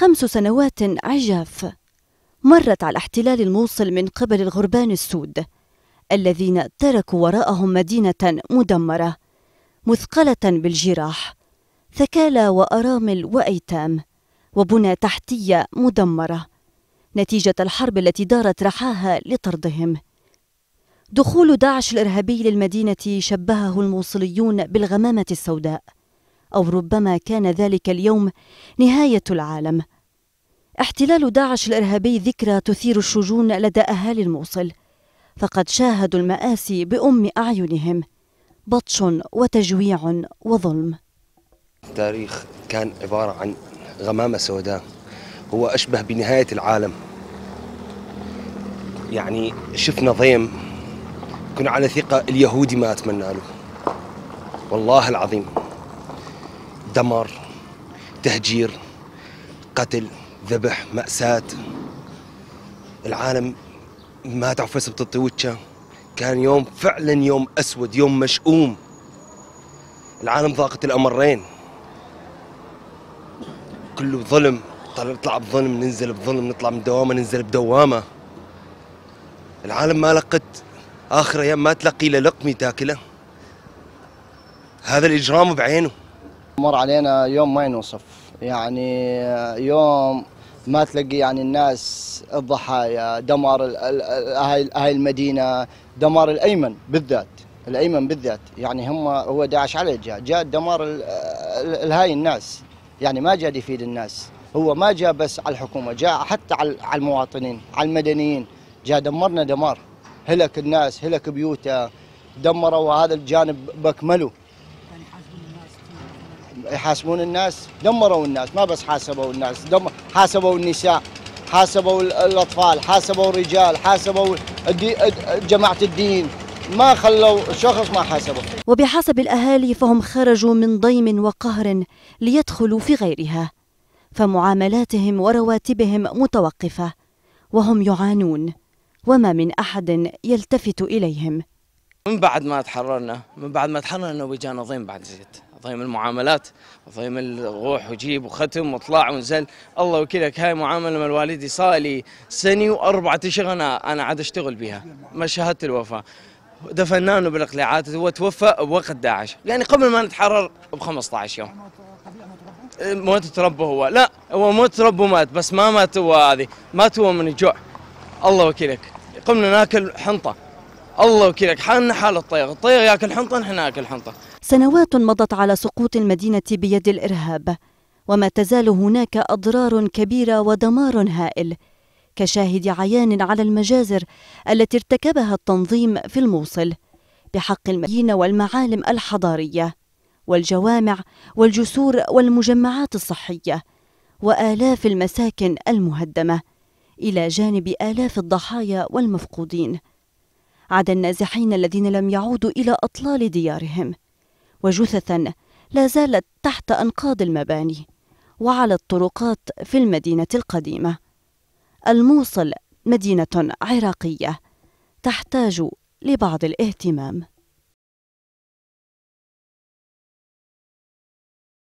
خمس سنوات عجاف مرت على احتلال الموصل من قبل الغربان السود الذين تركوا وراءهم مدينة مدمرة مثقلة بالجراح ثكالى وأرامل وأيتام وبنى تحتية مدمرة نتيجة الحرب التي دارت رحاها لطردهم دخول داعش الإرهابي للمدينة شبهه الموصليون بالغمامة السوداء او ربما كان ذلك اليوم نهايه العالم احتلال داعش الارهابي ذكرى تثير الشجون لدى اهالي الموصل فقد شاهدوا الماسي بام اعينهم بطش وتجويع وظلم التاريخ كان عباره عن غمامه سوداء هو اشبه بنهايه العالم يعني شفنا ضيم كنا على ثقه اليهودي ما اتمنى له والله العظيم دمار تهجير قتل ذبح مأساة العالم ما تعرف اسم تطيوتشا كان يوم فعلا يوم أسود يوم مشؤوم العالم ضاقت الأمرين كله ظلم نطلع بظلم ننزل بظلم نطلع من دوامة ننزل بدوامة العالم ما لقت آخر أيام ما تلقي له لقمة تاكله هذا الإجرام بعينه مر علينا يوم ما ينوصف يعني يوم ما تلاقي يعني الناس الضحايا دمار هاي هاي المدينه دمار الايمن بالذات الايمن بالذات يعني هم هو داعش على جاء جاء دمار هاي الناس يعني ما جاء يفيد الناس هو ما جاء بس على الحكومه جاء حتى على المواطنين على المدنيين جاء دمرنا دمار هلك الناس هلك بيوته دمروا هذا الجانب باكمله يحاسبون الناس دمروا الناس ما بس حاسبوا الناس دم حاسبوا النساء حاسبوا الاطفال حاسبوا الرجال حاسبوا جماعه الدين ما خلوا شخص ما حاسبه وبحسب الاهالي فهم خرجوا من ضيم وقهر ليدخلوا في غيرها فمعاملاتهم ورواتبهم متوقفه وهم يعانون وما من احد يلتفت اليهم من بعد ما تحررنا من بعد ما تحررنا وجانا ضيم بعد زيت ضيم المعاملات ضيم الروح وجيب وختم واطلع ونزل الله وكلك هاي معامله من الوالدي صار لي سنه واربعة اشهر انا انا عاد اشتغل بها ما شهدت الوفاه دفنانه بالاقلاعات هو توفى بوقت داعش يعني قبل ما نتحرر ب 15 يوم موت تربه هو لا هو موت تربه مات بس ما مات هو هذه مات هو من الجوع الله وكيلك قمنا ناكل حنطه الله وكيلك حالنا حال الطير الطير ياكل حنطة نحن ناكل حنطة سنوات مضت على سقوط المدينة بيد الإرهاب وما تزال هناك أضرار كبيرة ودمار هائل كشاهد عيان على المجازر التي ارتكبها التنظيم في الموصل بحق المدينة والمعالم الحضارية والجوامع والجسور والمجمعات الصحية وآلاف المساكن المهدمة إلى جانب آلاف الضحايا والمفقودين عدا النازحين الذين لم يعودوا إلى أطلال ديارهم وجثثا لا زالت تحت أنقاض المباني وعلى الطرقات في المدينة القديمة الموصل مدينة عراقية تحتاج لبعض الاهتمام